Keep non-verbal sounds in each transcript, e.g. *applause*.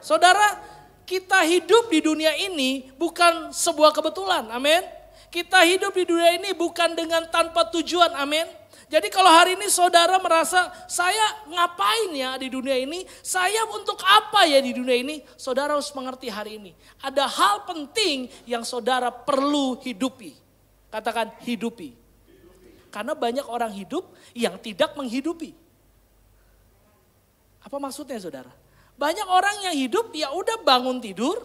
Saudara, kita hidup di dunia ini bukan sebuah kebetulan. Amin. Kita hidup di dunia ini bukan dengan tanpa tujuan. Amin. Jadi kalau hari ini saudara merasa saya ngapain ya di dunia ini, saya untuk apa ya di dunia ini, saudara harus mengerti hari ini. Ada hal penting yang saudara perlu hidupi. Katakan hidupi. Karena banyak orang hidup yang tidak menghidupi. Apa maksudnya saudara? Banyak orang yang hidup ya udah bangun tidur,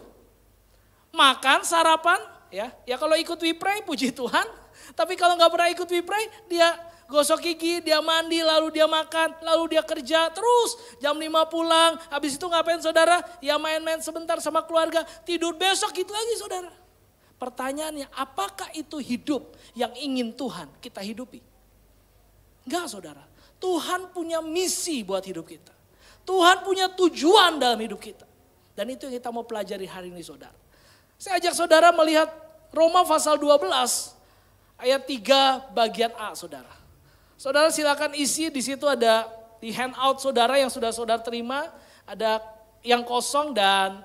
makan sarapan, ya. Ya kalau ikut we puji Tuhan, tapi kalau nggak pernah ikut we dia gosok gigi, dia mandi, lalu dia makan, lalu dia kerja terus. Jam 5 pulang, habis itu ngapain saudara? Ya main-main sebentar sama keluarga, tidur besok gitu lagi saudara. Pertanyaannya, apakah itu hidup yang ingin Tuhan kita hidupi? Enggak saudara, Tuhan punya misi buat hidup kita. Tuhan punya tujuan dalam hidup kita. Dan itu yang kita mau pelajari hari ini saudara. Saya ajak saudara melihat Roma pasal 12 ayat 3 bagian A saudara. Saudara silakan isi di situ ada di handout saudara yang sudah saudara terima. Ada yang kosong dan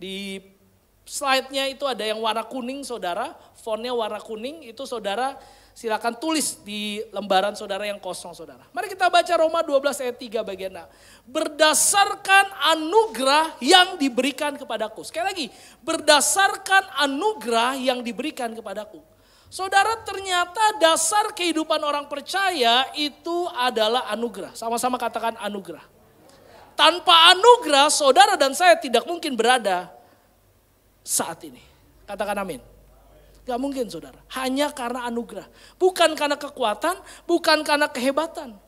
di slide-nya itu ada yang warna kuning saudara. Fontnya warna kuning itu saudara silakan tulis di lembaran saudara yang kosong saudara. Mari kita baca Roma 12 ayat 3 bagian A. Berdasarkan anugerah yang diberikan kepadaku. Sekali lagi, berdasarkan anugerah yang diberikan kepadaku. Saudara, ternyata dasar kehidupan orang percaya itu adalah anugerah. Sama-sama katakan anugerah. Tanpa anugerah, saudara dan saya tidak mungkin berada saat ini. Katakan amin. Gak mungkin saudara. Hanya karena anugerah. Bukan karena kekuatan, bukan karena kehebatan.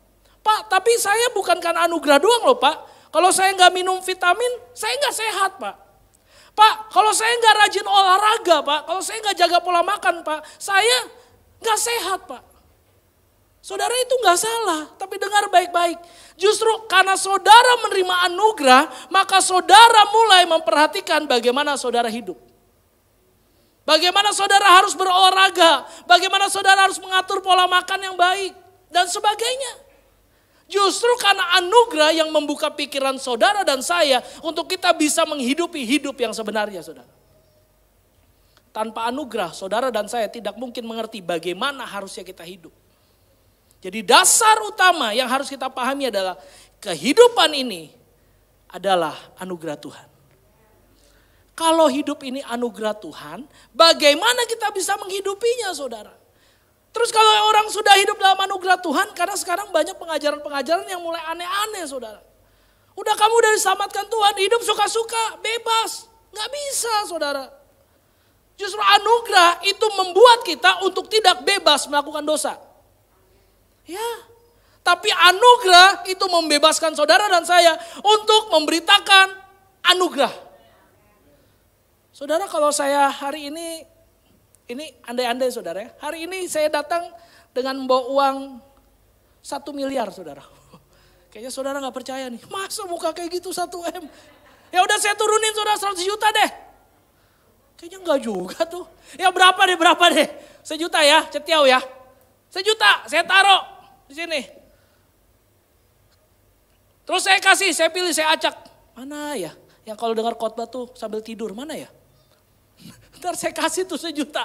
Pak, tapi saya bukan karena anugerah doang loh Pak. Kalau saya nggak minum vitamin, saya nggak sehat Pak. Pak, kalau saya nggak rajin olahraga Pak, kalau saya nggak jaga pola makan Pak, saya nggak sehat Pak. Saudara itu nggak salah, tapi dengar baik-baik. Justru karena saudara menerima anugerah, maka saudara mulai memperhatikan bagaimana saudara hidup. Bagaimana saudara harus berolahraga, bagaimana saudara harus mengatur pola makan yang baik, dan sebagainya. Justru karena anugerah yang membuka pikiran saudara dan saya untuk kita bisa menghidupi hidup yang sebenarnya, saudara. Tanpa anugerah, saudara dan saya tidak mungkin mengerti bagaimana harusnya kita hidup. Jadi dasar utama yang harus kita pahami adalah kehidupan ini adalah anugerah Tuhan. Kalau hidup ini anugerah Tuhan, bagaimana kita bisa menghidupinya, saudara? Terus kalau orang sudah hidup dalam anugerah Tuhan, karena sekarang banyak pengajaran-pengajaran yang mulai aneh-aneh saudara. Udah kamu udah diselamatkan Tuhan, hidup suka-suka, bebas. Nggak bisa saudara. Justru anugerah itu membuat kita untuk tidak bebas melakukan dosa. Ya, tapi anugerah itu membebaskan saudara dan saya untuk memberitakan anugerah. Saudara kalau saya hari ini ini andai-andai saudara ya. Hari ini saya datang dengan membawa uang satu miliar saudara. *laughs* Kayaknya saudara nggak percaya nih. Masa muka kayak gitu satu M? Ya udah saya turunin saudara 100 juta deh. Kayaknya nggak juga tuh. Ya berapa deh, berapa deh. Sejuta ya, cetiau ya. Sejuta saya taruh di sini. Terus saya kasih, saya pilih, saya acak. Mana ya? Yang kalau dengar khotbah tuh sambil tidur, mana ya? Ntar saya kasih tuh sejuta.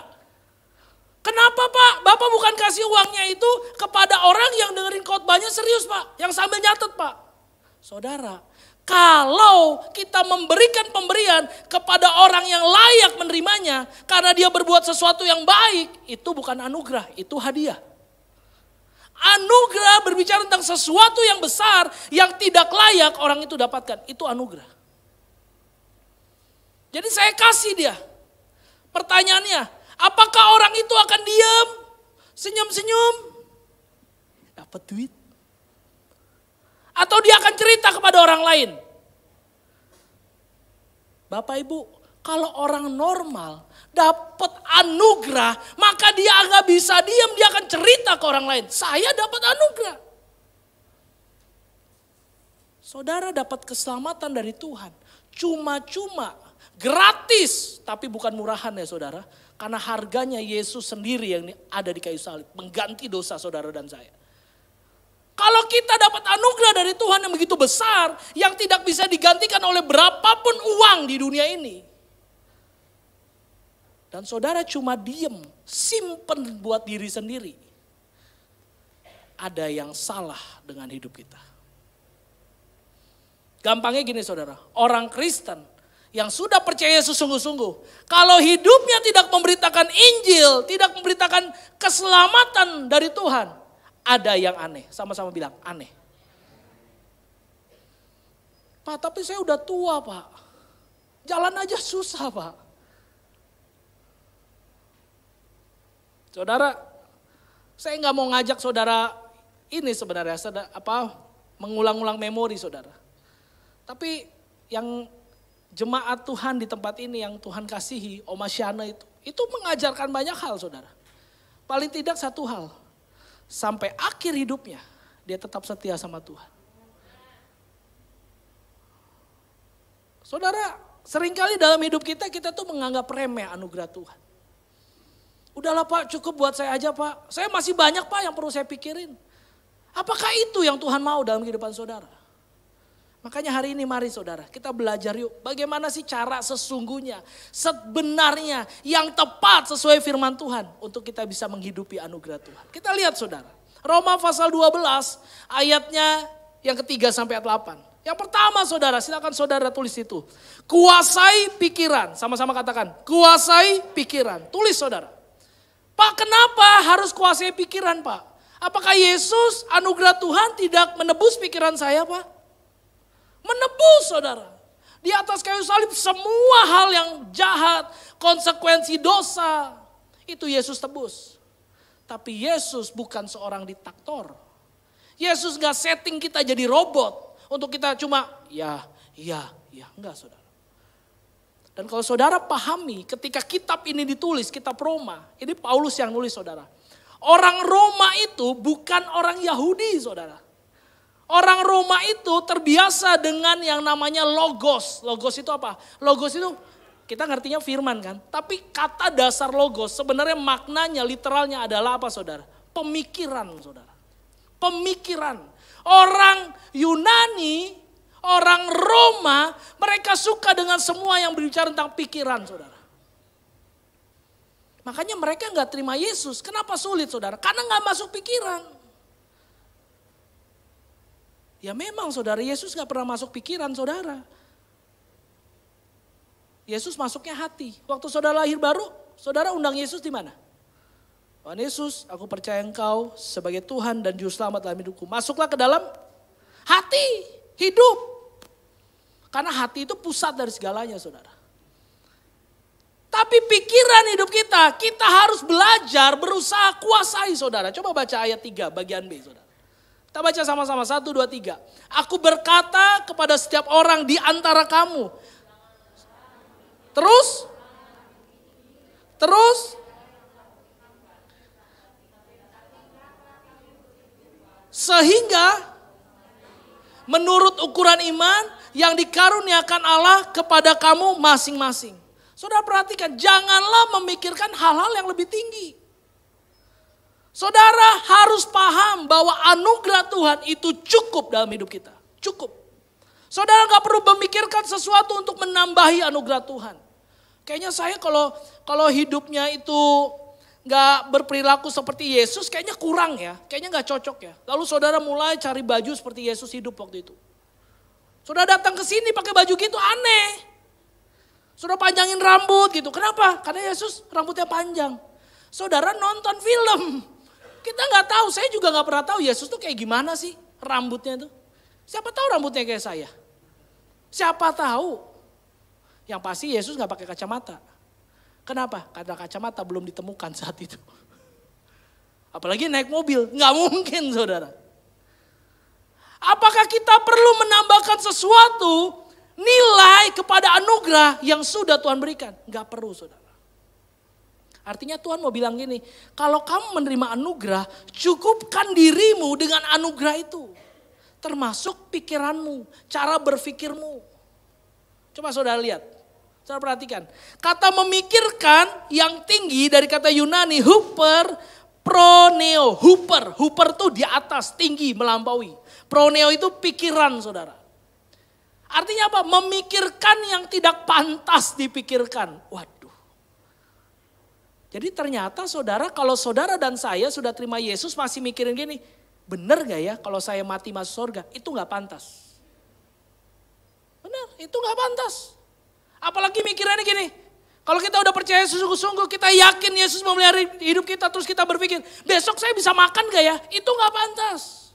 Kenapa Pak? Bapak bukan kasih uangnya itu kepada orang yang dengerin khotbahnya serius Pak. Yang sambil nyatet Pak. Saudara, kalau kita memberikan pemberian kepada orang yang layak menerimanya karena dia berbuat sesuatu yang baik, itu bukan anugerah, itu hadiah. Anugerah berbicara tentang sesuatu yang besar yang tidak layak orang itu dapatkan, itu anugerah. Jadi saya kasih dia. Pertanyaannya, apakah orang itu akan diam, senyum-senyum, dapat duit? Atau dia akan cerita kepada orang lain? Bapak Ibu, kalau orang normal dapat anugerah, maka dia agak bisa diam, dia akan cerita ke orang lain. Saya dapat anugerah. Saudara dapat keselamatan dari Tuhan. Cuma-cuma Gratis, tapi bukan murahan ya saudara. Karena harganya Yesus sendiri yang ada di kayu salib. Mengganti dosa saudara dan saya. Kalau kita dapat anugerah dari Tuhan yang begitu besar, yang tidak bisa digantikan oleh berapapun uang di dunia ini. Dan saudara cuma diem, simpen buat diri sendiri. Ada yang salah dengan hidup kita. Gampangnya gini saudara, orang Kristen yang sudah percaya Yesus sungguh-sungguh, kalau hidupnya tidak memberitakan Injil, tidak memberitakan keselamatan dari Tuhan, ada yang aneh. Sama-sama bilang aneh. Pak, tapi saya udah tua, Pak. Jalan aja susah, Pak. Saudara, saya nggak mau ngajak saudara ini sebenarnya, saudara, apa mengulang-ulang memori saudara. Tapi yang jemaat Tuhan di tempat ini yang Tuhan kasihi, Oma Syana itu, itu mengajarkan banyak hal saudara. Paling tidak satu hal, sampai akhir hidupnya dia tetap setia sama Tuhan. Saudara, seringkali dalam hidup kita kita tuh menganggap remeh anugerah Tuhan. Udahlah Pak, cukup buat saya aja Pak. Saya masih banyak Pak yang perlu saya pikirin. Apakah itu yang Tuhan mau dalam kehidupan saudara? Makanya hari ini mari saudara kita belajar yuk bagaimana sih cara sesungguhnya, sebenarnya yang tepat sesuai firman Tuhan untuk kita bisa menghidupi anugerah Tuhan. Kita lihat saudara, Roma pasal 12 ayatnya yang ketiga sampai ayat 8. Yang pertama saudara, silakan saudara tulis itu. Kuasai pikiran, sama-sama katakan, kuasai pikiran. Tulis saudara. Pak kenapa harus kuasai pikiran pak? Apakah Yesus anugerah Tuhan tidak menebus pikiran saya pak? Menebus saudara. Di atas kayu salib semua hal yang jahat, konsekuensi dosa. Itu Yesus tebus. Tapi Yesus bukan seorang ditaktor. Yesus gak setting kita jadi robot. Untuk kita cuma ya, ya, ya. Enggak saudara. Dan kalau saudara pahami ketika kitab ini ditulis, kitab Roma. Ini Paulus yang nulis saudara. Orang Roma itu bukan orang Yahudi saudara. Orang Roma itu terbiasa dengan yang namanya logos. Logos itu apa? Logos itu kita ngertinya firman kan. Tapi kata dasar logos sebenarnya maknanya literalnya adalah apa saudara? Pemikiran saudara. Pemikiran. Orang Yunani, orang Roma mereka suka dengan semua yang berbicara tentang pikiran saudara. Makanya mereka nggak terima Yesus. Kenapa sulit saudara? Karena nggak masuk pikiran. Ya memang saudara, Yesus gak pernah masuk pikiran saudara. Yesus masuknya hati. Waktu saudara lahir baru, saudara undang Yesus di mana? Tuhan Yesus, aku percaya engkau sebagai Tuhan dan Juru Selamat dalam hidupku. Masuklah ke dalam hati, hidup. Karena hati itu pusat dari segalanya saudara. Tapi pikiran hidup kita, kita harus belajar, berusaha kuasai saudara. Coba baca ayat 3 bagian B saudara. Kita baca sama-sama, satu, dua, tiga. Aku berkata kepada setiap orang di antara kamu. Terus, terus, sehingga menurut ukuran iman yang dikaruniakan Allah kepada kamu masing-masing. Saudara perhatikan, janganlah memikirkan hal-hal yang lebih tinggi. Saudara harus paham bahwa anugerah Tuhan itu cukup dalam hidup kita. Cukup. Saudara nggak perlu memikirkan sesuatu untuk menambahi anugerah Tuhan. Kayaknya saya kalau kalau hidupnya itu nggak berperilaku seperti Yesus, kayaknya kurang ya, kayaknya nggak cocok ya. Lalu saudara mulai cari baju seperti Yesus hidup waktu itu. Saudara datang ke sini pakai baju gitu aneh. Sudah panjangin rambut gitu. Kenapa? Karena Yesus rambutnya panjang. Saudara nonton film. Kita nggak tahu, saya juga nggak pernah tahu Yesus tuh kayak gimana sih rambutnya tuh. Siapa tahu rambutnya kayak saya? Siapa tahu? Yang pasti Yesus nggak pakai kacamata. Kenapa? Karena kacamata belum ditemukan saat itu. Apalagi naik mobil, nggak mungkin saudara. Apakah kita perlu menambahkan sesuatu nilai kepada anugerah yang sudah Tuhan berikan? Nggak perlu saudara. Artinya Tuhan mau bilang gini, kalau kamu menerima anugerah, cukupkan dirimu dengan anugerah itu. Termasuk pikiranmu, cara berpikirmu. Coba saudara lihat, saudara perhatikan. Kata memikirkan yang tinggi dari kata Yunani, huper, proneo, huper. Huper itu di atas, tinggi, melampaui. Proneo itu pikiran saudara. Artinya apa? Memikirkan yang tidak pantas dipikirkan. Waduh. Jadi ternyata saudara kalau saudara dan saya sudah terima Yesus masih mikirin gini, benar gak ya kalau saya mati masuk surga? Itu gak pantas. Benar, itu gak pantas. Apalagi mikirannya gini, kalau kita udah percaya Yesus sungguh-sungguh, kita yakin Yesus memelihara hidup kita, terus kita berpikir, besok saya bisa makan gak ya? Itu gak pantas.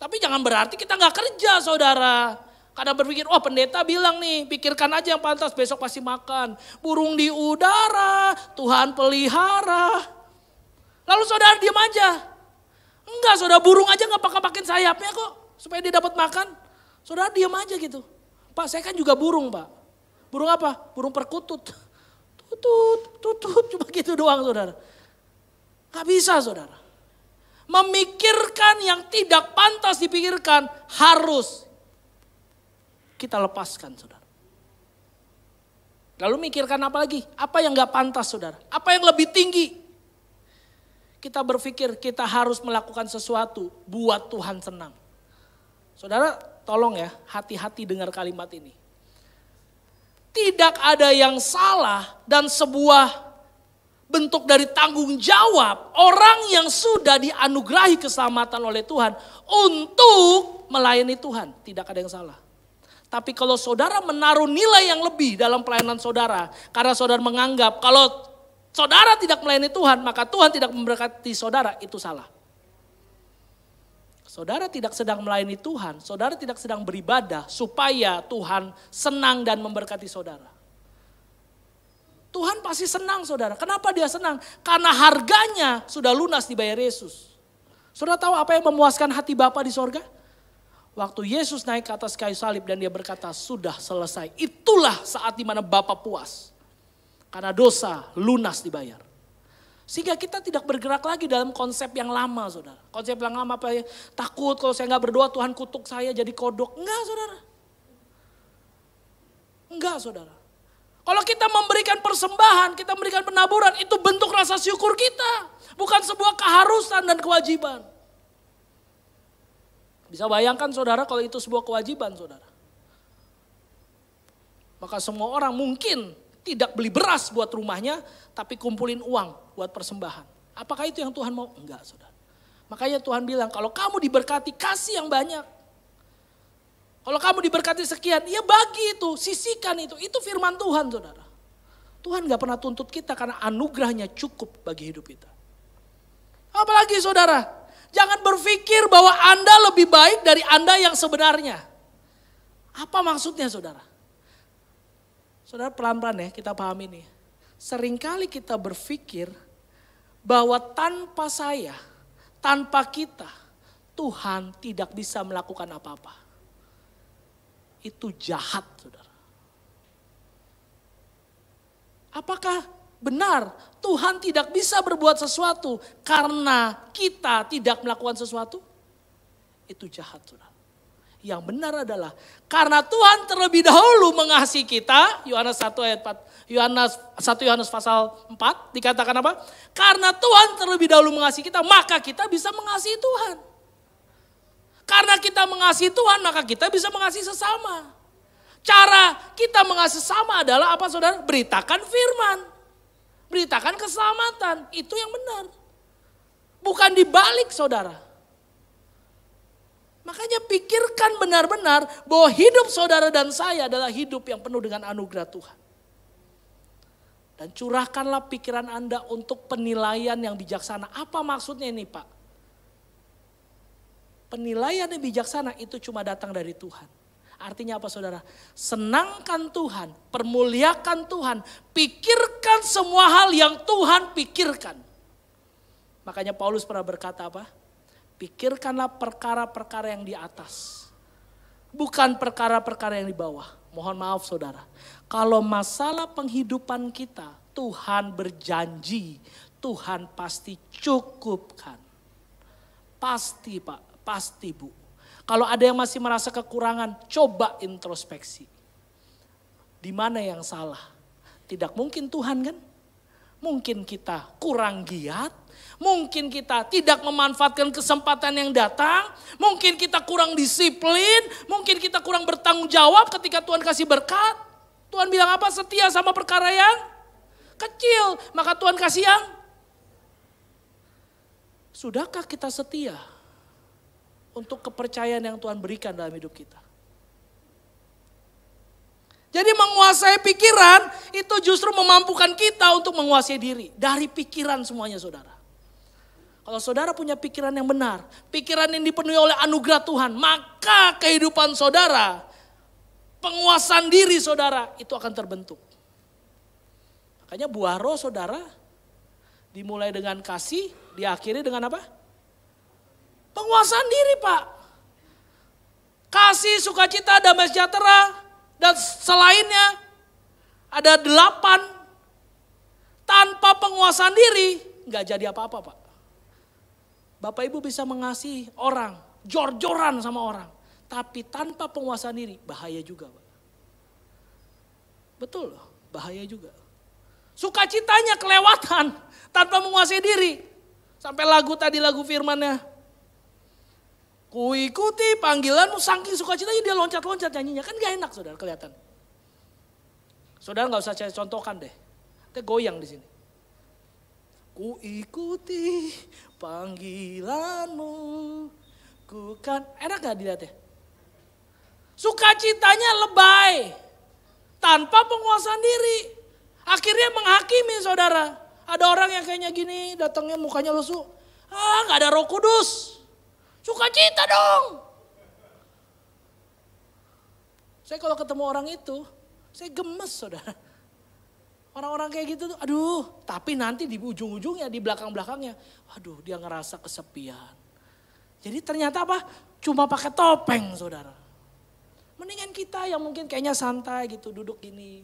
Tapi jangan berarti kita gak kerja saudara. Karena berpikir, oh pendeta bilang nih, pikirkan aja yang pantas, besok pasti makan. Burung di udara, Tuhan pelihara. Lalu saudara diam aja. Enggak, saudara burung aja nggak pakai-pakai sayapnya kok, supaya dia dapat makan. Saudara diam aja gitu. Pak, saya kan juga burung pak. Burung apa? Burung perkutut. Tutut, tutut, *laughs* cuma gitu doang saudara. Gak bisa saudara. Memikirkan yang tidak pantas dipikirkan harus kita lepaskan saudara. Lalu mikirkan apa lagi? Apa yang gak pantas saudara? Apa yang lebih tinggi? Kita berpikir kita harus melakukan sesuatu buat Tuhan senang. Saudara tolong ya hati-hati dengar kalimat ini. Tidak ada yang salah dan sebuah bentuk dari tanggung jawab orang yang sudah dianugerahi keselamatan oleh Tuhan untuk melayani Tuhan. Tidak ada yang salah. Tapi kalau saudara menaruh nilai yang lebih dalam pelayanan saudara, karena saudara menganggap kalau saudara tidak melayani Tuhan, maka Tuhan tidak memberkati saudara, itu salah. Saudara tidak sedang melayani Tuhan, saudara tidak sedang beribadah supaya Tuhan senang dan memberkati saudara. Tuhan pasti senang saudara. Kenapa dia senang? Karena harganya sudah lunas dibayar Yesus. Saudara tahu apa yang memuaskan hati Bapa di sorga? Waktu Yesus naik ke atas kayu salib dan dia berkata, sudah selesai. Itulah saat dimana Bapa puas. Karena dosa lunas dibayar. Sehingga kita tidak bergerak lagi dalam konsep yang lama saudara. Konsep yang lama apa ya? Takut kalau saya nggak berdoa Tuhan kutuk saya jadi kodok. Enggak saudara. Enggak saudara. Kalau kita memberikan persembahan, kita memberikan penaburan, itu bentuk rasa syukur kita. Bukan sebuah keharusan dan kewajiban. Bisa bayangkan saudara kalau itu sebuah kewajiban saudara. Maka semua orang mungkin tidak beli beras buat rumahnya, tapi kumpulin uang buat persembahan. Apakah itu yang Tuhan mau? Enggak saudara. Makanya Tuhan bilang, kalau kamu diberkati, kasih yang banyak. Kalau kamu diberkati sekian, ya bagi itu, sisikan itu. Itu firman Tuhan saudara. Tuhan gak pernah tuntut kita karena anugerahnya cukup bagi hidup kita. Apalagi saudara, Jangan berpikir bahwa Anda lebih baik dari Anda yang sebenarnya. Apa maksudnya saudara? Saudara pelan-pelan ya kita pahami ini. Seringkali kita berpikir bahwa tanpa saya, tanpa kita, Tuhan tidak bisa melakukan apa-apa. Itu jahat saudara. Apakah Benar, Tuhan tidak bisa berbuat sesuatu karena kita tidak melakukan sesuatu. Itu jahat, saudara. Yang benar adalah karena Tuhan terlebih dahulu mengasihi kita, Yohanes 1 ayat 4, Yohanes 1 Yohanes pasal 4 dikatakan apa? Karena Tuhan terlebih dahulu mengasihi kita, maka kita bisa mengasihi Tuhan. Karena kita mengasihi Tuhan, maka kita bisa mengasihi sesama. Cara kita mengasihi sesama adalah apa saudara? Beritakan firman. Beritakan keselamatan, itu yang benar. Bukan dibalik saudara. Makanya pikirkan benar-benar bahwa hidup saudara dan saya adalah hidup yang penuh dengan anugerah Tuhan. Dan curahkanlah pikiran Anda untuk penilaian yang bijaksana. Apa maksudnya ini Pak? Penilaian yang bijaksana itu cuma datang dari Tuhan. Artinya apa saudara? Senangkan Tuhan, permuliakan Tuhan, pikirkan semua hal yang Tuhan pikirkan. Makanya Paulus pernah berkata apa? Pikirkanlah perkara-perkara yang di atas. Bukan perkara-perkara yang di bawah. Mohon maaf saudara. Kalau masalah penghidupan kita, Tuhan berjanji, Tuhan pasti cukupkan. Pasti Pak, pasti Bu kalau ada yang masih merasa kekurangan, coba introspeksi. Di mana yang salah? Tidak mungkin Tuhan kan? Mungkin kita kurang giat, mungkin kita tidak memanfaatkan kesempatan yang datang, mungkin kita kurang disiplin, mungkin kita kurang bertanggung jawab ketika Tuhan kasih berkat. Tuhan bilang apa? Setia sama perkara yang kecil, maka Tuhan kasih yang Sudahkah kita setia untuk kepercayaan yang Tuhan berikan dalam hidup kita. Jadi menguasai pikiran itu justru memampukan kita untuk menguasai diri. Dari pikiran semuanya saudara. Kalau saudara punya pikiran yang benar, pikiran yang dipenuhi oleh anugerah Tuhan, maka kehidupan saudara, penguasaan diri saudara itu akan terbentuk. Makanya buah roh saudara dimulai dengan kasih, diakhiri dengan apa? Penguasaan diri Pak. Kasih, sukacita, damai sejahtera, dan selainnya ada delapan tanpa penguasaan diri nggak jadi apa-apa pak. Bapak ibu bisa mengasihi orang, jor-joran sama orang. Tapi tanpa penguasaan diri bahaya juga pak. Betul bahaya juga. Sukacitanya kelewatan tanpa menguasai diri. Sampai lagu tadi lagu firmannya Ku ikuti panggilanmu saking sukacitanya dia loncat-loncat nyanyinya. Kan gak enak saudara kelihatan. Saudara nggak usah saya contohkan deh. Kita goyang di sini. Ku ikuti panggilanmu. Ku kan enak gak dilihat ya. Sukacitanya lebay. Tanpa penguasaan diri. Akhirnya menghakimi saudara. Ada orang yang kayaknya gini datangnya mukanya lesu. Ah nggak ada roh kudus. Sukacita dong. Saya kalau ketemu orang itu, saya gemes saudara. Orang-orang kayak gitu tuh, aduh. Tapi nanti di ujung-ujungnya, di belakang-belakangnya, aduh dia ngerasa kesepian. Jadi ternyata apa? Cuma pakai topeng saudara. Mendingan kita yang mungkin kayaknya santai gitu, duduk gini.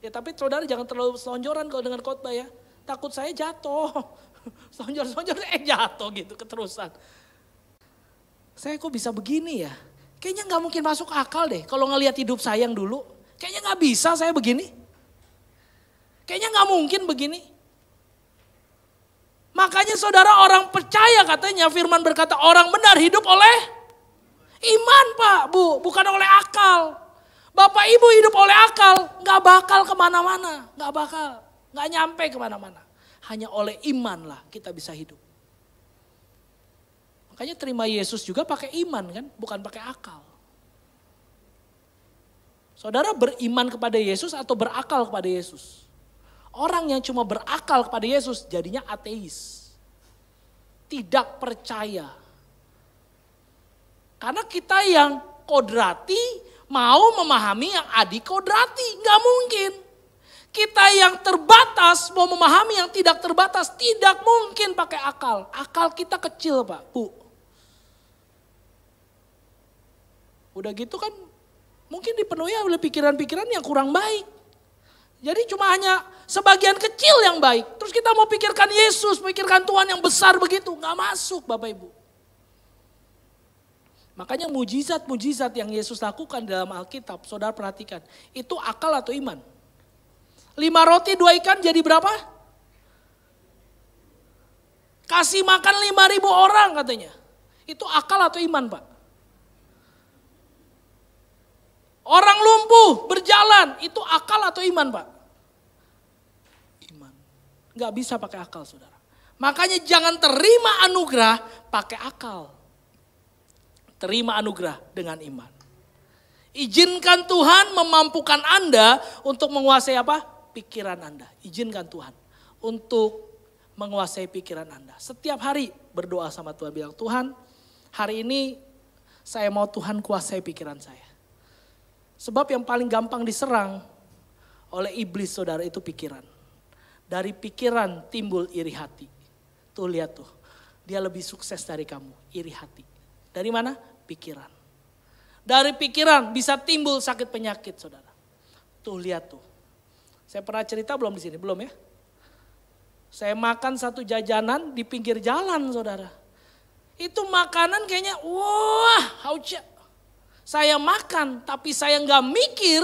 Ya tapi saudara jangan terlalu selonjoran kalau dengan khotbah ya. Takut saya jatuh. *laughs* Selonjor-selonjor, eh jatuh gitu keterusan saya kok bisa begini ya? Kayaknya nggak mungkin masuk akal deh kalau ngelihat hidup saya yang dulu. Kayaknya nggak bisa saya begini. Kayaknya nggak mungkin begini. Makanya saudara orang percaya katanya firman berkata orang benar hidup oleh iman pak bu bukan oleh akal. Bapak ibu hidup oleh akal nggak bakal kemana-mana nggak bakal nggak nyampe kemana-mana. Hanya oleh iman lah kita bisa hidup. Makanya terima Yesus juga pakai iman kan, bukan pakai akal. Saudara beriman kepada Yesus atau berakal kepada Yesus? Orang yang cuma berakal kepada Yesus jadinya ateis. Tidak percaya. Karena kita yang kodrati mau memahami yang adik kodrati. Nggak mungkin. Kita yang terbatas mau memahami yang tidak terbatas. Tidak mungkin pakai akal. Akal kita kecil Pak, Bu. Udah gitu kan mungkin dipenuhi oleh pikiran-pikiran yang kurang baik. Jadi cuma hanya sebagian kecil yang baik. Terus kita mau pikirkan Yesus, pikirkan Tuhan yang besar begitu. Nggak masuk Bapak Ibu. Makanya mujizat-mujizat yang Yesus lakukan dalam Alkitab, saudara perhatikan. Itu akal atau iman? Lima roti, dua ikan jadi berapa? Kasih makan lima ribu orang katanya. Itu akal atau iman Pak? Orang lumpuh berjalan, itu akal atau iman Pak? Iman. Gak bisa pakai akal saudara. Makanya jangan terima anugerah pakai akal. Terima anugerah dengan iman. Izinkan Tuhan memampukan Anda untuk menguasai apa? Pikiran Anda. Izinkan Tuhan untuk menguasai pikiran Anda. Setiap hari berdoa sama Tuhan bilang, Tuhan hari ini saya mau Tuhan kuasai pikiran saya. Sebab yang paling gampang diserang oleh iblis saudara itu pikiran. Dari pikiran timbul iri hati. Tuh lihat tuh, dia lebih sukses dari kamu, iri hati. Dari mana? Pikiran. Dari pikiran bisa timbul sakit penyakit saudara. Tuh lihat tuh. Saya pernah cerita belum di sini? Belum ya? Saya makan satu jajanan di pinggir jalan saudara. Itu makanan kayaknya wah saya makan, tapi saya nggak mikir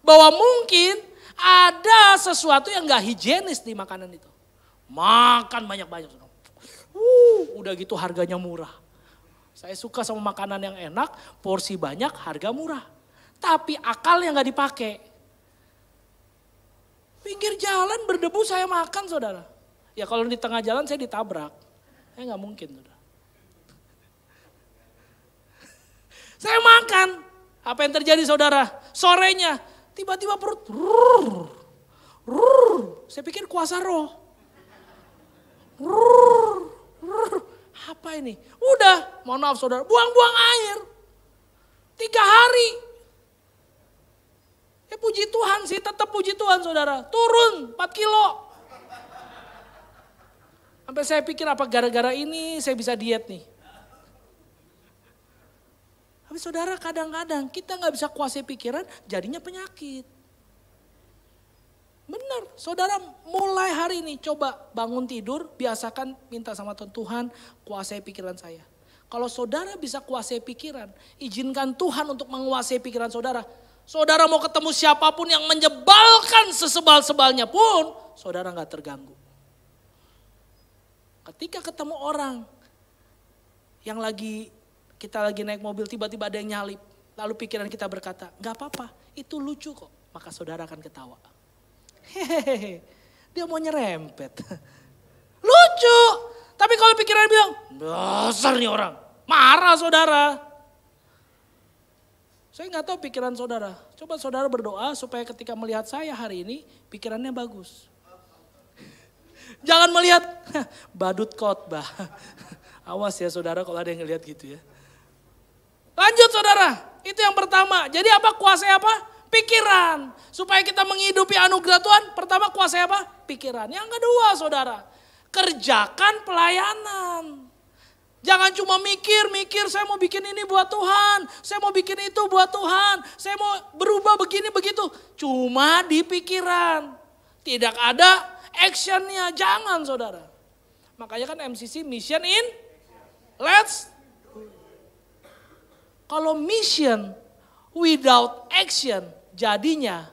bahwa mungkin ada sesuatu yang nggak higienis di makanan itu. Makan banyak-banyak. Uh, udah gitu harganya murah. Saya suka sama makanan yang enak, porsi banyak, harga murah. Tapi akal yang nggak dipakai. Pinggir jalan berdebu saya makan saudara. Ya kalau di tengah jalan saya ditabrak. Saya nggak mungkin saudara. Saya makan. Apa yang terjadi saudara? Sorenya tiba-tiba perut. Rrr, rrr. Saya pikir kuasa roh. Rrr, rrr. Apa ini? Udah, mohon maaf saudara, buang-buang air. Tiga hari. Ya puji Tuhan sih, tetap puji Tuhan saudara. Turun empat kilo. Sampai saya pikir apa gara-gara ini saya bisa diet nih. Tapi saudara kadang-kadang kita nggak bisa kuasai pikiran jadinya penyakit. Benar, saudara mulai hari ini coba bangun tidur, biasakan minta sama Tuhan, Tuhan kuasai pikiran saya. Kalau saudara bisa kuasai pikiran, izinkan Tuhan untuk menguasai pikiran saudara. Saudara mau ketemu siapapun yang menyebalkan sesebal-sebalnya pun, saudara nggak terganggu. Ketika ketemu orang yang lagi kita lagi naik mobil tiba-tiba ada yang nyalip. Lalu pikiran kita berkata, nggak apa-apa, itu lucu kok. Maka saudara akan ketawa. Hehehe, dia mau nyerempet. *laughs* Lucu, tapi kalau pikiran bilang, besar nih orang, marah saudara. Saya nggak tahu pikiran saudara. Coba saudara berdoa supaya ketika melihat saya hari ini, pikirannya bagus. *laughs* Jangan melihat *laughs* badut khotbah. Awas ya saudara kalau ada yang ngelihat gitu ya. Lanjut saudara, itu yang pertama. Jadi apa kuasai apa? Pikiran. Supaya kita menghidupi anugerah Tuhan, pertama kuasai apa? Pikiran. Yang kedua saudara, kerjakan pelayanan. Jangan cuma mikir-mikir saya mau bikin ini buat Tuhan, saya mau bikin itu buat Tuhan, saya mau berubah begini begitu. Cuma di pikiran. Tidak ada actionnya, jangan saudara. Makanya kan MCC mission in, let's kalau mission without action jadinya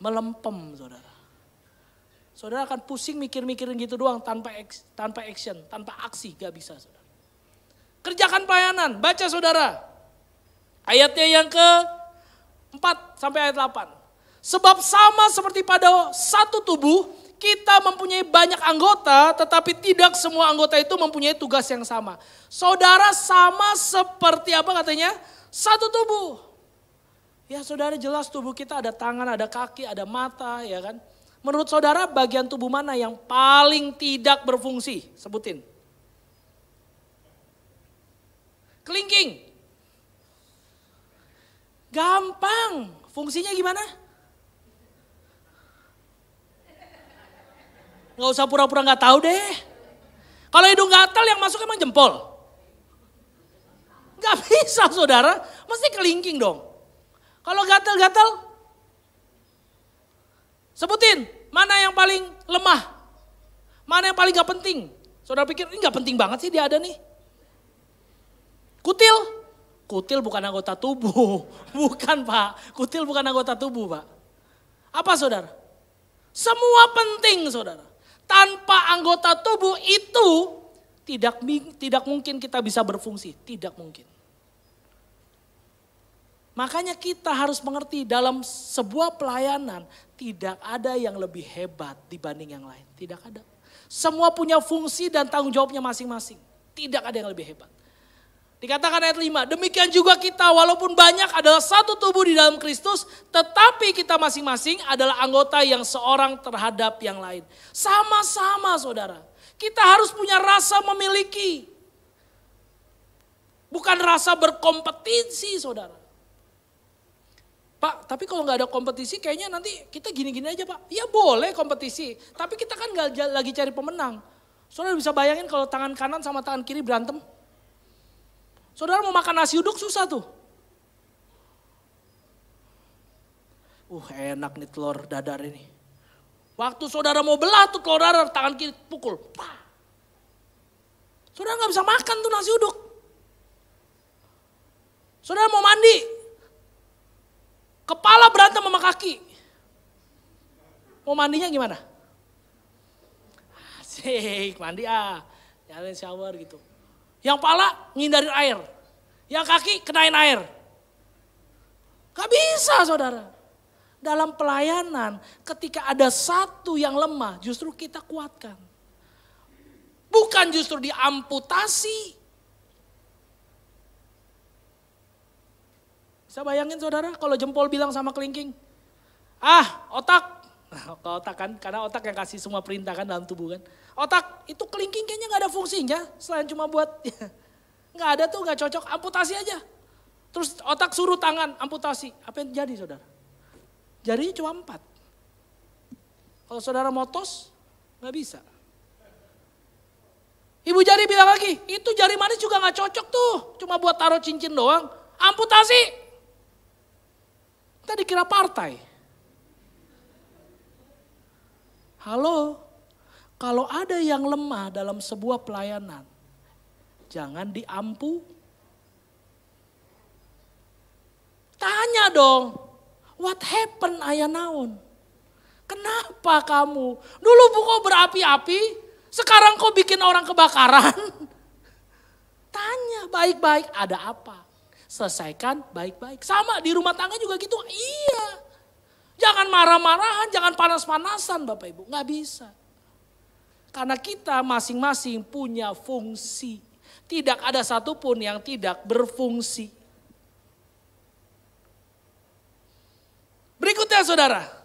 melempem saudara. Saudara akan pusing mikir-mikirin gitu doang tanpa tanpa action, tanpa aksi, gak bisa saudara. Kerjakan pelayanan, baca saudara. Ayatnya yang ke 4 sampai ayat 8. Sebab sama seperti pada satu tubuh kita mempunyai banyak anggota, tetapi tidak semua anggota itu mempunyai tugas yang sama. Saudara sama seperti apa katanya? Satu tubuh. Ya saudara jelas tubuh kita ada tangan, ada kaki, ada mata ya kan. Menurut saudara bagian tubuh mana yang paling tidak berfungsi? Sebutin. Kelingking. Gampang. Fungsinya gimana? Nggak usah pura-pura nggak tahu deh. Kalau hidung gatal yang masuk emang jempol. Gak *laughs* bisa saudara, mesti kelingking dong. Kalau gatal-gatal, sebutin mana yang paling lemah, mana yang paling gak penting. Saudara pikir ini gak penting banget sih dia ada nih. Kutil, kutil bukan anggota tubuh, *laughs* bukan pak. Kutil bukan anggota tubuh pak. Apa saudara? Semua penting saudara tanpa anggota tubuh itu tidak tidak mungkin kita bisa berfungsi, tidak mungkin. Makanya kita harus mengerti dalam sebuah pelayanan tidak ada yang lebih hebat dibanding yang lain, tidak ada. Semua punya fungsi dan tanggung jawabnya masing-masing. Tidak ada yang lebih hebat. Dikatakan ayat 5, demikian juga kita walaupun banyak adalah satu tubuh di dalam Kristus, tetapi kita masing-masing adalah anggota yang seorang terhadap yang lain. Sama-sama saudara, kita harus punya rasa memiliki. Bukan rasa berkompetisi saudara. Pak, tapi kalau nggak ada kompetisi kayaknya nanti kita gini-gini aja pak. Ya boleh kompetisi, tapi kita kan nggak lagi cari pemenang. Saudara bisa bayangin kalau tangan kanan sama tangan kiri berantem. Saudara mau makan nasi uduk susah tuh. Uh enak nih telur dadar ini. Waktu saudara mau belah tuh telur dadar tangan kiri pukul. Pah. Saudara nggak bisa makan tuh nasi uduk. Saudara mau mandi. Kepala berantem sama kaki. Mau mandinya gimana? Asik, mandi ah. jalan shower gitu. Yang pala ngindarin air. Yang kaki kenain air. Gak bisa saudara. Dalam pelayanan ketika ada satu yang lemah justru kita kuatkan. Bukan justru diamputasi. Bisa bayangin saudara kalau jempol bilang sama kelingking. Ah otak *laughs* ke otak kan, karena otak yang kasih semua perintah kan dalam tubuh kan. Otak itu kelingking kayaknya nggak ada fungsinya, selain cuma buat *laughs* nggak ada tuh nggak cocok, amputasi aja. Terus otak suruh tangan amputasi, apa yang jadi saudara? Jarinya cuma empat. Kalau saudara motos tos, nggak bisa. Ibu jari bilang lagi, itu jari manis juga nggak cocok tuh, cuma buat taruh cincin doang, amputasi. Kita dikira partai. Halo, kalau ada yang lemah dalam sebuah pelayanan, jangan diampu. Tanya dong, what happened ayah naon? Kenapa kamu? Dulu buku berapi-api, sekarang kau bikin orang kebakaran? *laughs* Tanya baik-baik ada apa? Selesaikan baik-baik. Sama di rumah tangga juga gitu, iya. Jangan marah-marahan, jangan panas-panasan Bapak Ibu. Nggak bisa. Karena kita masing-masing punya fungsi. Tidak ada satupun yang tidak berfungsi. Berikutnya saudara.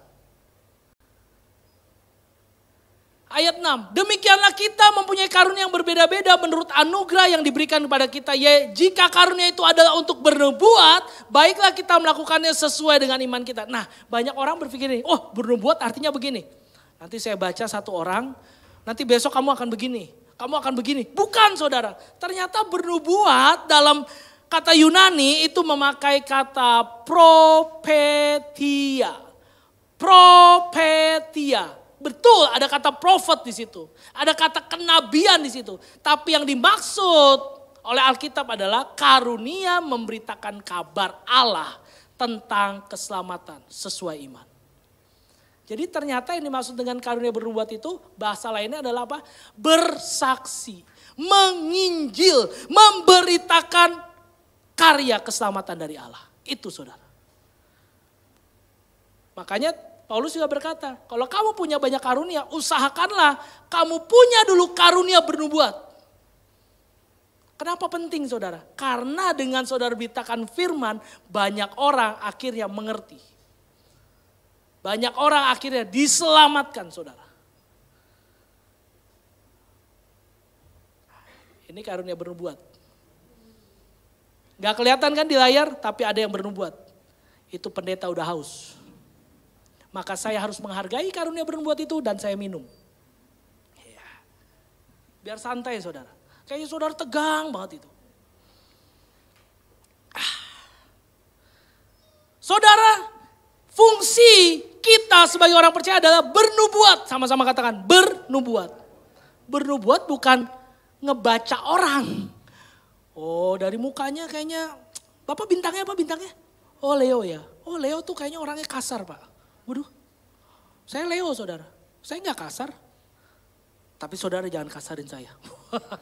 ayat 6. Demikianlah kita mempunyai karunia yang berbeda-beda menurut anugerah yang diberikan kepada kita. Ya, jika karunia itu adalah untuk bernubuat, baiklah kita melakukannya sesuai dengan iman kita. Nah, banyak orang berpikir ini, oh bernubuat artinya begini. Nanti saya baca satu orang, nanti besok kamu akan begini, kamu akan begini. Bukan saudara, ternyata bernubuat dalam kata Yunani itu memakai kata propetia. Propetia Betul ada kata profet di situ. Ada kata kenabian di situ. Tapi yang dimaksud oleh Alkitab adalah karunia memberitakan kabar Allah tentang keselamatan sesuai iman. Jadi ternyata yang dimaksud dengan karunia berbuat itu bahasa lainnya adalah apa? Bersaksi, menginjil, memberitakan karya keselamatan dari Allah. Itu saudara. Makanya Paulus juga berkata, kalau kamu punya banyak karunia, usahakanlah kamu punya dulu karunia bernubuat. Kenapa penting saudara? Karena dengan saudara beritakan firman, banyak orang akhirnya mengerti. Banyak orang akhirnya diselamatkan saudara. Ini karunia bernubuat. Gak kelihatan kan di layar, tapi ada yang bernubuat. Itu pendeta udah haus. Maka saya harus menghargai karunia bernubuat itu dan saya minum. Ya. Biar santai saudara. Kayaknya saudara tegang banget itu. Ah. Saudara, fungsi kita sebagai orang percaya adalah bernubuat. Sama-sama katakan bernubuat. Bernubuat bukan ngebaca orang. Oh dari mukanya kayaknya, Bapak bintangnya apa bintangnya? Oh Leo ya. Oh Leo tuh kayaknya orangnya kasar Pak. Waduh, saya Leo saudara. Saya nggak kasar. Tapi saudara jangan kasarin saya.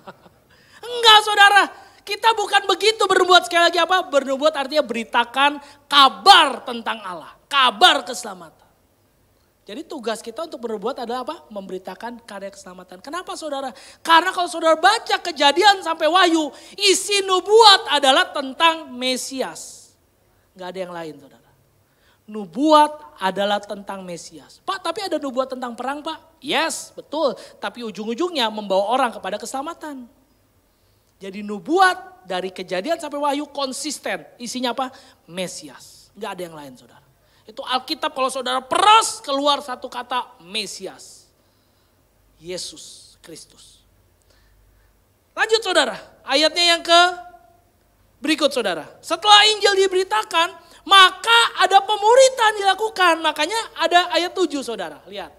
*laughs* Enggak saudara, kita bukan begitu berbuat Sekali lagi apa? Berbuat artinya beritakan kabar tentang Allah. Kabar keselamatan. Jadi tugas kita untuk berbuat adalah apa? Memberitakan karya keselamatan. Kenapa saudara? Karena kalau saudara baca kejadian sampai wahyu, isi nubuat adalah tentang Mesias. Gak ada yang lain saudara. Nubuat adalah tentang Mesias. Pak, tapi ada nubuat tentang perang, Pak? Yes, betul. Tapi ujung-ujungnya membawa orang kepada keselamatan. Jadi nubuat dari kejadian sampai wahyu konsisten. Isinya apa? Mesias. Enggak ada yang lain, saudara. Itu Alkitab kalau saudara peras keluar satu kata Mesias. Yesus Kristus. Lanjut saudara, ayatnya yang ke berikut saudara. Setelah Injil diberitakan, maka ada pemuritan dilakukan. Makanya ada ayat 7 saudara. Lihat.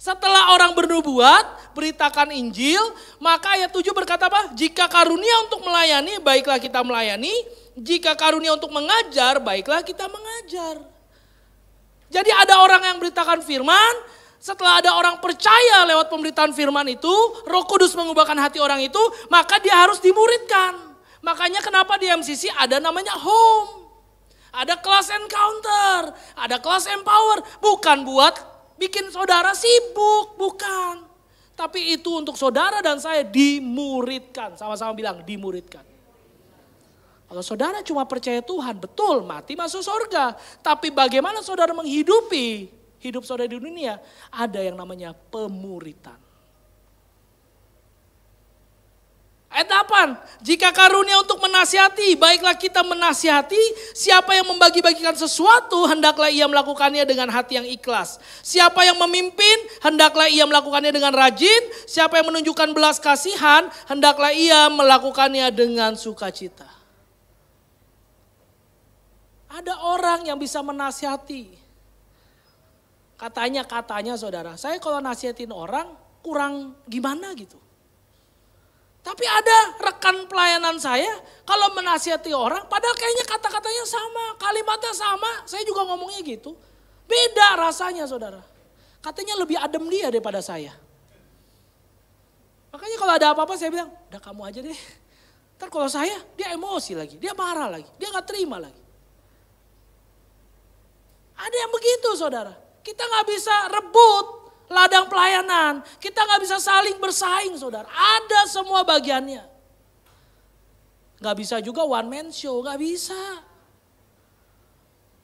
Setelah orang bernubuat, beritakan Injil, maka ayat 7 berkata apa? Jika karunia untuk melayani, baiklah kita melayani. Jika karunia untuk mengajar, baiklah kita mengajar. Jadi ada orang yang beritakan firman, setelah ada orang percaya lewat pemberitaan firman itu, roh kudus mengubahkan hati orang itu, maka dia harus dimuridkan. Makanya kenapa di MCC ada namanya home. Ada kelas encounter, ada kelas empower, bukan buat bikin saudara sibuk, bukan. Tapi itu untuk saudara dan saya dimuridkan, sama-sama bilang dimuridkan. Kalau saudara cuma percaya Tuhan, betul mati masuk surga. Tapi bagaimana saudara menghidupi hidup saudara di dunia? Ada yang namanya pemuritan. Ayat 8, jika karunia untuk menasihati, baiklah kita menasihati, siapa yang membagi-bagikan sesuatu, hendaklah ia melakukannya dengan hati yang ikhlas. Siapa yang memimpin, hendaklah ia melakukannya dengan rajin. Siapa yang menunjukkan belas kasihan, hendaklah ia melakukannya dengan sukacita. Ada orang yang bisa menasihati. Katanya-katanya saudara, saya kalau nasihatin orang kurang gimana gitu. Tapi ada rekan pelayanan saya kalau menasihati orang padahal kayaknya kata-katanya sama, kalimatnya sama, saya juga ngomongnya gitu. Beda rasanya saudara. Katanya lebih adem dia daripada saya. Makanya kalau ada apa-apa saya bilang, udah kamu aja deh. Ntar kalau saya, dia emosi lagi, dia marah lagi, dia gak terima lagi. Ada yang begitu saudara. Kita gak bisa rebut ladang pelayanan. Kita nggak bisa saling bersaing saudara. Ada semua bagiannya. Nggak bisa juga one man show, nggak bisa.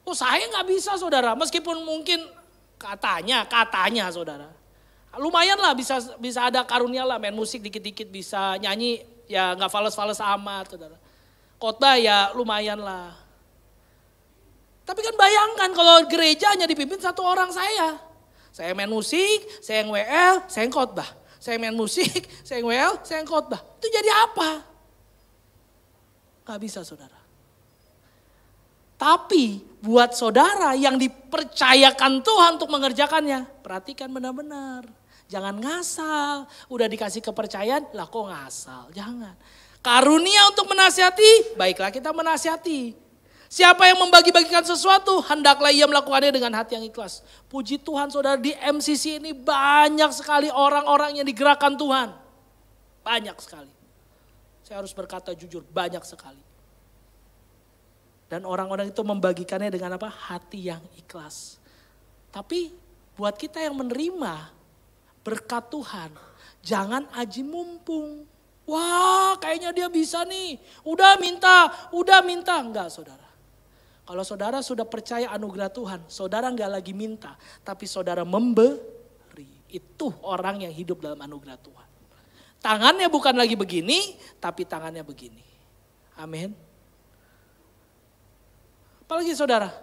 Oh saya nggak bisa saudara, meskipun mungkin katanya, katanya saudara. Lumayan lah bisa bisa ada karunia lah main musik dikit-dikit bisa nyanyi ya nggak fales-fales amat saudara. Kota ya lumayan lah. Tapi kan bayangkan kalau gereja hanya dipimpin satu orang saya. Saya main musik, saya yang WL, saya yang khotbah. Saya main musik, *laughs* saya yang WL, saya yang khotbah. Itu jadi apa? Gak bisa saudara. Tapi buat saudara yang dipercayakan Tuhan untuk mengerjakannya, perhatikan benar-benar. Jangan ngasal, udah dikasih kepercayaan, lah kok ngasal, jangan. Karunia untuk menasihati, baiklah kita menasihati. Siapa yang membagi-bagikan sesuatu, hendaklah ia melakukannya dengan hati yang ikhlas. Puji Tuhan saudara, di MCC ini banyak sekali orang-orang yang digerakkan Tuhan. Banyak sekali. Saya harus berkata jujur, banyak sekali. Dan orang-orang itu membagikannya dengan apa? Hati yang ikhlas. Tapi buat kita yang menerima berkat Tuhan, jangan aji mumpung. Wah, kayaknya dia bisa nih. Udah minta, udah minta. Enggak, saudara. Kalau saudara sudah percaya anugerah Tuhan, saudara nggak lagi minta, tapi saudara memberi. Itu orang yang hidup dalam anugerah Tuhan. Tangannya bukan lagi begini, tapi tangannya begini. Amin. Apalagi saudara,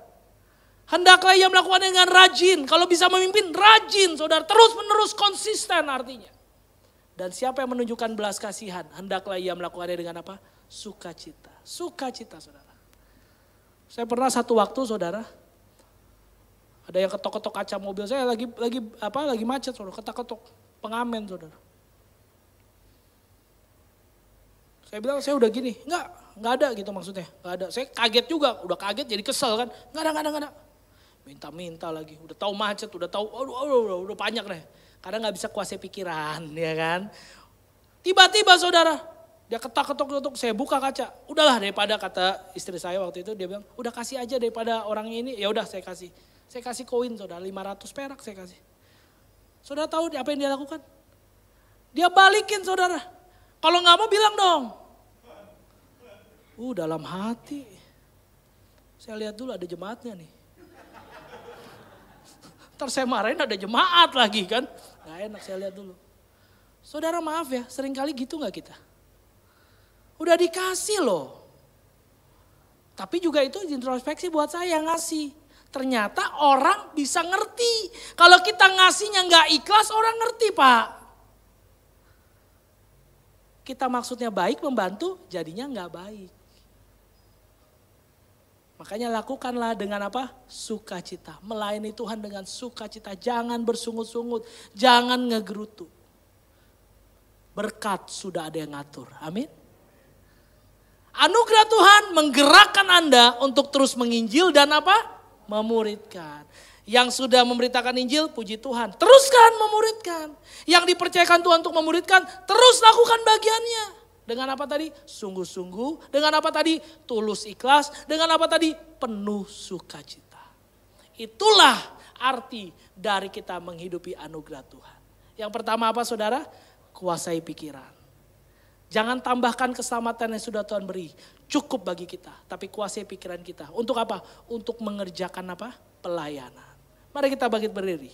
hendaklah ia melakukan dengan rajin. Kalau bisa memimpin, rajin saudara. Terus menerus konsisten artinya. Dan siapa yang menunjukkan belas kasihan, hendaklah ia melakukannya dengan apa? Sukacita. Sukacita saudara. Saya pernah satu waktu saudara, ada yang ketok-ketok kaca mobil saya lagi lagi apa lagi macet saudara, ketok-ketok pengamen saudara. Saya bilang saya udah gini, enggak, enggak ada gitu maksudnya, enggak ada. Saya kaget juga, udah kaget jadi kesel kan, enggak ada, enggak ada, enggak ada. Minta-minta lagi, udah tahu macet, udah tahu, aduh, aduh, aduh udah banyak deh. Karena nggak bisa kuasai pikiran, ya kan. Tiba-tiba saudara, Ya ketok-ketok-ketok, saya buka kaca. Udahlah daripada kata istri saya waktu itu, dia bilang, udah kasih aja daripada orang ini. Ya udah saya kasih. Saya kasih koin saudara, 500 perak saya kasih. Saudara tahu apa yang dia lakukan? Dia balikin saudara. Kalau nggak mau bilang dong. Uh dalam hati. Saya lihat dulu ada jemaatnya nih. Ntar saya marahin ada jemaat lagi kan. Nggak enak saya lihat dulu. Saudara maaf ya, seringkali gitu nggak kita? Udah dikasih loh. Tapi juga itu introspeksi buat saya ngasih. Ternyata orang bisa ngerti. Kalau kita ngasihnya nggak ikhlas orang ngerti pak. Kita maksudnya baik membantu jadinya nggak baik. Makanya lakukanlah dengan apa? Sukacita. Melayani Tuhan dengan sukacita. Jangan bersungut-sungut. Jangan ngegerutu. Berkat sudah ada yang ngatur. Amin. Anugerah Tuhan menggerakkan Anda untuk terus menginjil dan apa? Memuridkan. Yang sudah memberitakan Injil, puji Tuhan. Teruskan memuridkan. Yang dipercayakan Tuhan untuk memuridkan, terus lakukan bagiannya. Dengan apa tadi? Sungguh-sungguh. Dengan apa tadi? Tulus ikhlas. Dengan apa tadi? Penuh sukacita. Itulah arti dari kita menghidupi anugerah Tuhan. Yang pertama apa saudara? Kuasai pikiran. Jangan tambahkan keselamatan yang sudah Tuhan beri. Cukup bagi kita, tapi kuasai pikiran kita. Untuk apa? Untuk mengerjakan apa? Pelayanan. Mari kita bangkit berdiri.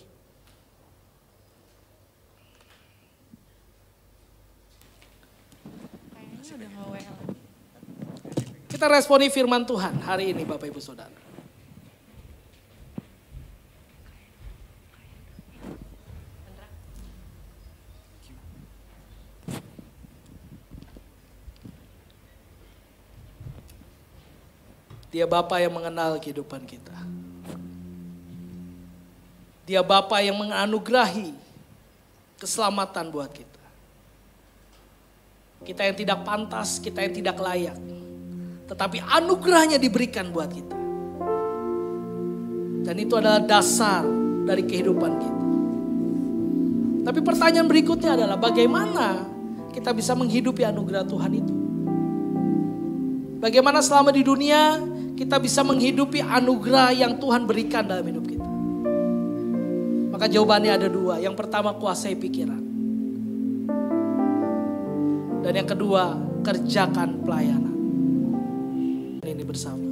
Kita responi firman Tuhan hari ini Bapak Ibu Saudara. Dia Bapa yang mengenal kehidupan kita. Dia Bapa yang menganugerahi keselamatan buat kita. Kita yang tidak pantas, kita yang tidak layak. Tetapi anugerahnya diberikan buat kita. Dan itu adalah dasar dari kehidupan kita. Tapi pertanyaan berikutnya adalah bagaimana kita bisa menghidupi anugerah Tuhan itu? Bagaimana selama di dunia kita bisa menghidupi anugerah yang Tuhan berikan dalam hidup kita. Maka jawabannya ada dua. Yang pertama kuasai pikiran. Dan yang kedua kerjakan pelayanan. Ini bersama.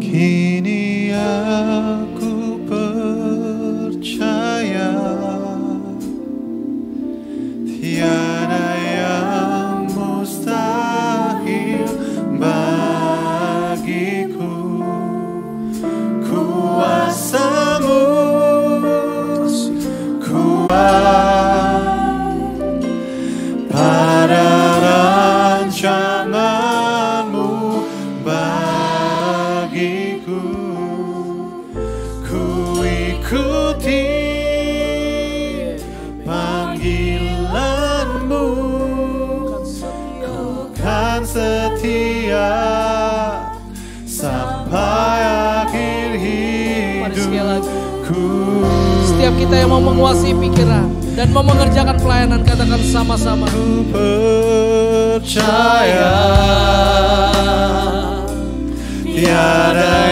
Kini aku kita yang mau menguasai pikiran dan mau mengerjakan pelayanan katakan sama-sama ku percaya tiada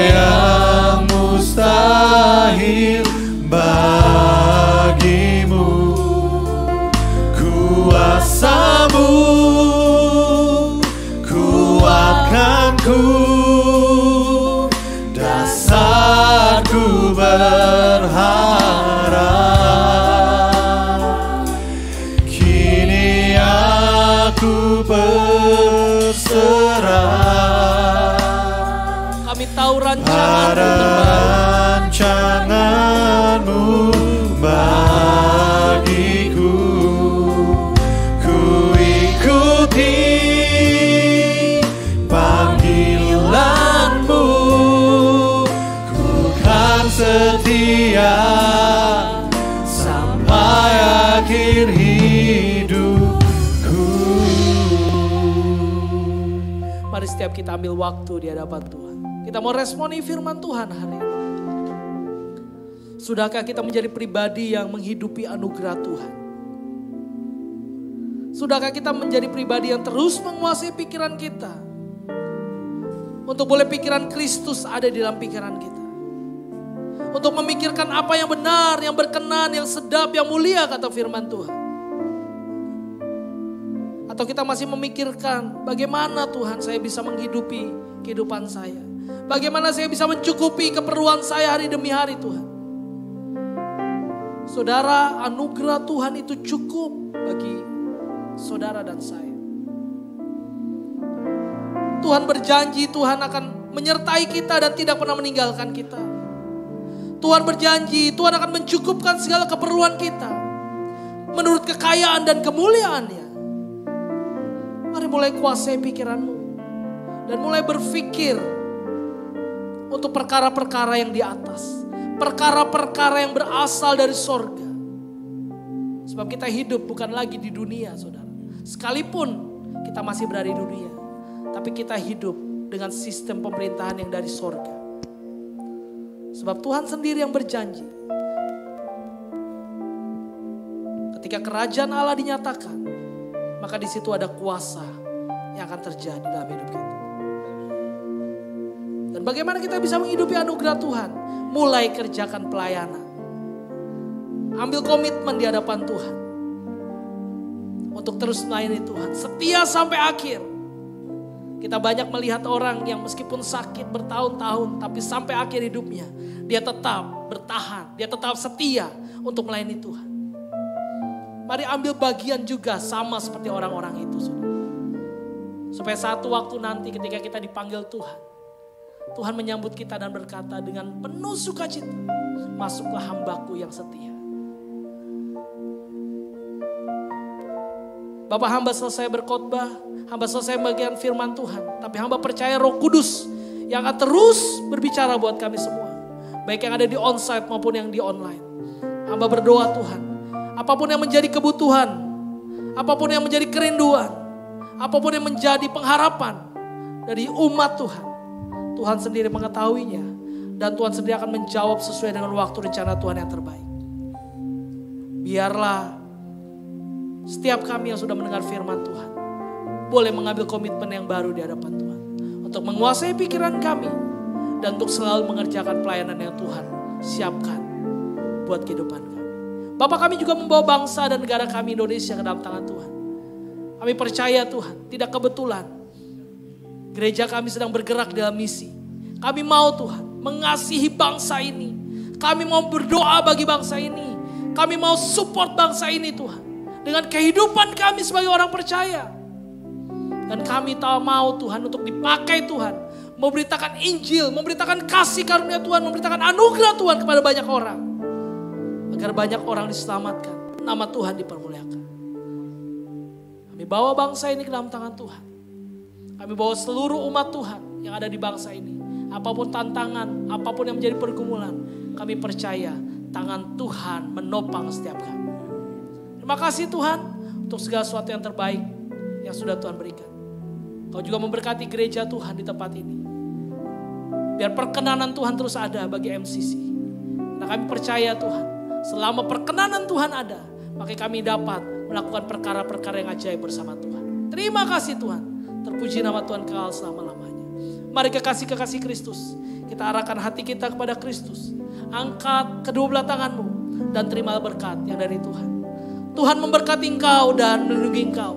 waktu di hadapan Tuhan. Kita mau responi firman Tuhan hari ini. Sudahkah kita menjadi pribadi yang menghidupi anugerah Tuhan? Sudahkah kita menjadi pribadi yang terus menguasai pikiran kita? Untuk boleh pikiran Kristus ada di dalam pikiran kita. Untuk memikirkan apa yang benar, yang berkenan, yang sedap, yang mulia kata firman Tuhan. Atau kita masih memikirkan bagaimana Tuhan saya bisa menghidupi kehidupan saya. Bagaimana saya bisa mencukupi keperluan saya hari demi hari Tuhan. Saudara, anugerah Tuhan itu cukup bagi saudara dan saya. Tuhan berjanji Tuhan akan menyertai kita dan tidak pernah meninggalkan kita. Tuhan berjanji Tuhan akan mencukupkan segala keperluan kita menurut kekayaan dan kemuliaannya Mari mulai kuasai pikiranmu. Dan mulai berpikir untuk perkara-perkara yang di atas. Perkara-perkara yang berasal dari sorga. Sebab kita hidup bukan lagi di dunia saudara. Sekalipun kita masih berada di dunia. Tapi kita hidup dengan sistem pemerintahan yang dari sorga. Sebab Tuhan sendiri yang berjanji. Ketika kerajaan Allah dinyatakan, maka di situ ada kuasa yang akan terjadi dalam hidup kita. Dan bagaimana kita bisa menghidupi anugerah Tuhan? Mulai kerjakan pelayanan. Ambil komitmen di hadapan Tuhan. Untuk terus melayani Tuhan. Setia sampai akhir. Kita banyak melihat orang yang meskipun sakit bertahun-tahun, tapi sampai akhir hidupnya, dia tetap bertahan, dia tetap setia untuk melayani Tuhan. Mari ambil bagian juga sama seperti orang-orang itu. Supaya satu waktu nanti ketika kita dipanggil Tuhan. Tuhan menyambut kita dan berkata dengan penuh sukacita. Masuklah hambaku yang setia. Bapak hamba selesai berkhotbah, hamba selesai bagian firman Tuhan, tapi hamba percaya Roh Kudus yang akan terus berbicara buat kami semua, baik yang ada di onsite maupun yang di online. Hamba berdoa Tuhan, apapun yang menjadi kebutuhan, apapun yang menjadi kerinduan, apapun yang menjadi pengharapan dari umat Tuhan. Tuhan sendiri mengetahuinya dan Tuhan sendiri akan menjawab sesuai dengan waktu rencana Tuhan yang terbaik. Biarlah setiap kami yang sudah mendengar firman Tuhan boleh mengambil komitmen yang baru di hadapan Tuhan untuk menguasai pikiran kami dan untuk selalu mengerjakan pelayanan yang Tuhan siapkan buat kehidupan kami. Bapak kami juga membawa bangsa dan negara kami Indonesia ke dalam tangan Tuhan. Kami percaya Tuhan, tidak kebetulan. Gereja kami sedang bergerak dalam misi. Kami mau Tuhan mengasihi bangsa ini. Kami mau berdoa bagi bangsa ini. Kami mau support bangsa ini Tuhan. Dengan kehidupan kami sebagai orang percaya. Dan kami tahu mau Tuhan untuk dipakai Tuhan. Memberitakan Injil, memberitakan kasih karunia Tuhan, memberitakan anugerah Tuhan kepada banyak orang. Agar banyak orang diselamatkan. Nama Tuhan dipermuliakan. Kami bawa bangsa ini ke dalam tangan Tuhan. Kami bawa seluruh umat Tuhan yang ada di bangsa ini. Apapun tantangan, apapun yang menjadi pergumulan. Kami percaya tangan Tuhan menopang setiap kami. Terima kasih Tuhan untuk segala sesuatu yang terbaik yang sudah Tuhan berikan. Kau juga memberkati gereja Tuhan di tempat ini. Biar perkenanan Tuhan terus ada bagi MCC. Nah kami percaya Tuhan, Selama perkenanan Tuhan ada, maka kami dapat melakukan perkara-perkara yang ajaib bersama Tuhan. Terima kasih Tuhan. Terpuji nama Tuhan kekal selama-lamanya. Mari kekasih-kekasih Kristus. Kita arahkan hati kita kepada Kristus. Angkat kedua belah tanganmu dan terima berkat yang dari Tuhan. Tuhan memberkati engkau dan melindungi engkau.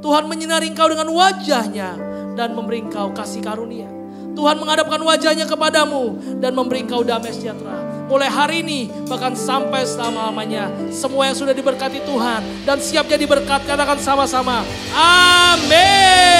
Tuhan menyinari engkau dengan wajahnya dan memberi engkau kasih karunia. Tuhan menghadapkan wajahnya kepadamu dan memberi engkau damai sejahtera mulai hari ini bahkan sampai selama-lamanya. Semua yang sudah diberkati Tuhan dan siap jadi berkat katakan sama-sama. Amin.